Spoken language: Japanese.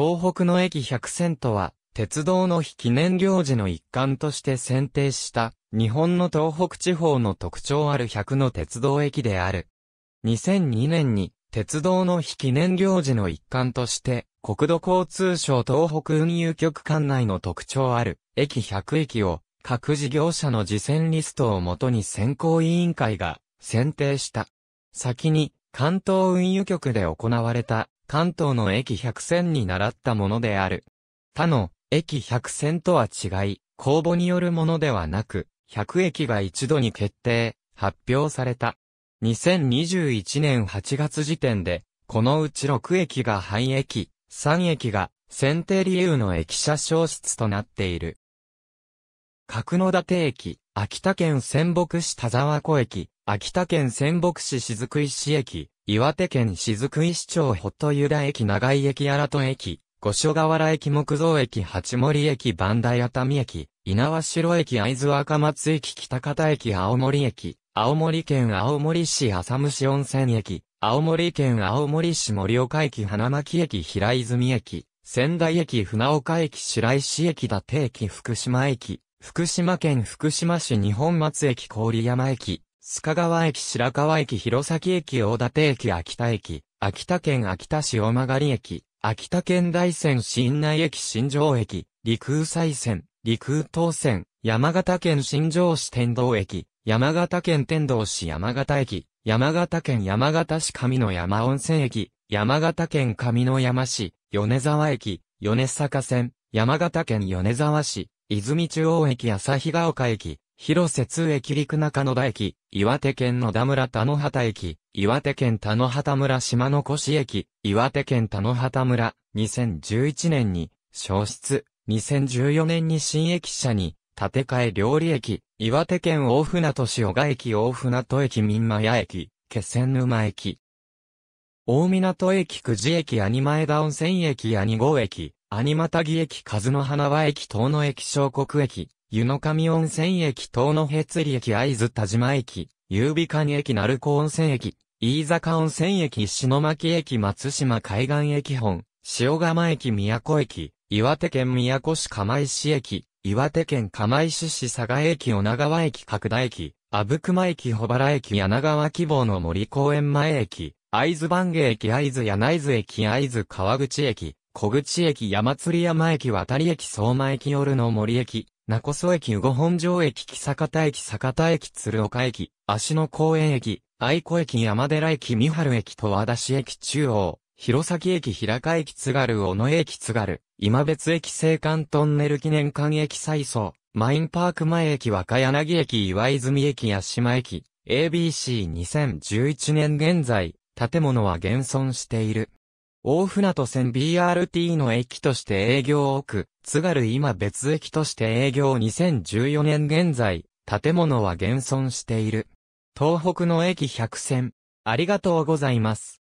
東北の駅100選とは、鉄道の非記念行事の一環として選定した、日本の東北地方の特徴ある100の鉄道駅である。2002年に、鉄道の非記念行事の一環として、国土交通省東北運輸局管内の特徴ある、駅100駅を、各事業者の事前リストをもとに選考委員会が選定した。先に関東運輸局で行われた関東の駅百選に倣ったものである。他の駅百選とは違い、公募によるものではなく、100駅が一度に決定、発表された。2021年8月時点で、このうち6駅が廃駅、3駅が選定理由の駅舎消失となっている。角野立駅、秋田県仙北市田沢湖駅、秋田県仙北市雫石駅、岩手県雫石町ホットユダ駅長井駅荒戸駅、五所川原駅木造駅八森駅磐梯熱海駅、稲葉城駅会津若松駅北方駅青森駅、青森県青森市浅虫温泉駅、青森県青森市盛岡駅花巻駅平泉駅、仙台駅船岡駅白石駅伊達駅福島駅、福島県福島市日本松駅郡山駅、須賀川駅白川駅弘前駅大館駅秋田駅、秋田県秋田市大曲駅、秋田県大山新内駅新庄駅、陸羽西線、陸羽東線、山形県新庄市天童駅、山形県天童市山形駅、山形県山形市上野山温泉駅、山形県上野山市、米沢駅、米坂線、山形県米沢市、泉中央駅旭日ヶ丘駅、広瀬通駅陸中野田駅、岩手県野田村田野畑駅、岩手県田野畑村島の越駅、岩手県田野畑村、2011年に、消失、2014年に新駅舎に、建て替え料理駅、岩手県大船渡市小賀駅大船渡駅民間屋駅、気仙沼駅。大港駅久慈駅アニマダ温泉駅アニ号駅、アニマタギ駅カズノ花輪駅東野駅小国駅、湯の上温泉駅東野へつり駅会津田島駅、優美館駅鳴子温泉駅、飯坂温泉駅石巻駅松島海岸駅本、塩釜駅宮古駅、岩手県宮古市釜石駅、岩手県釜石市佐賀駅女川駅角田駅、阿武隈駅小原駅柳川希望の森公園前駅、会津番芸駅会津柳津駅会津川口駅、小口駅山釣山駅渡り駅相馬駅夜の森駅、中曽駅右後本城駅木坂田駅坂田駅鶴岡駅、足野公園駅、愛子駅山寺駅三春駅と和田市駅中央、弘前駅平川駅津軽小野駅津軽、今別駅青函トンネル記念館駅再送、マインパーク前駅若柳駅岩泉駅八島駅、ABC2011 年現在、建物は現存している。大船渡線 BRT の駅として営業を置く、津軽今別駅として営業2014年現在、建物は現存している。東北の駅100選、ありがとうございます。